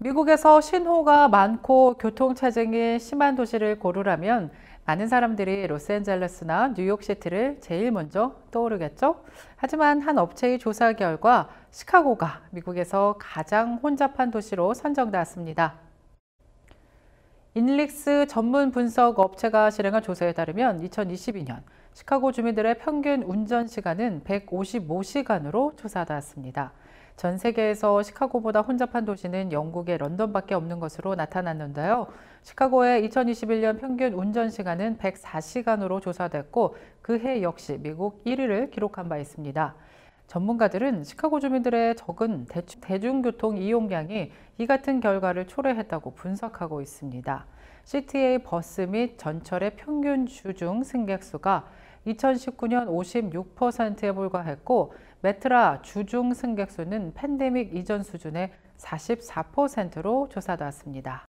미국에서 신호가 많고 교통체증이 심한 도시를 고르라면 많은 사람들이 로스앤젤레스나 뉴욕시티를 제일 먼저 떠오르겠죠? 하지만 한 업체의 조사 결과 시카고가 미국에서 가장 혼잡한 도시로 선정되었습니다. 인릭스 전문 분석 업체가 실행한 조사에 따르면 2022년 시카고 주민들의 평균 운전 시간은 155시간으로 조사되었습니다전 세계에서 시카고보다 혼잡한 도시는 영국의 런던밖에 없는 것으로 나타났는데요. 시카고의 2021년 평균 운전 시간은 104시간으로 조사됐고 그해 역시 미국 1위를 기록한 바 있습니다. 전문가들은 시카고 주민들의 적은 대중교통 이용량이 이 같은 결과를 초래했다고 분석하고 있습니다. CTA 버스 및 전철의 평균 주중 승객 수가 2019년 56%에 불과했고 메트라 주중 승객 수는 팬데믹 이전 수준의 44%로 조사되었습니다.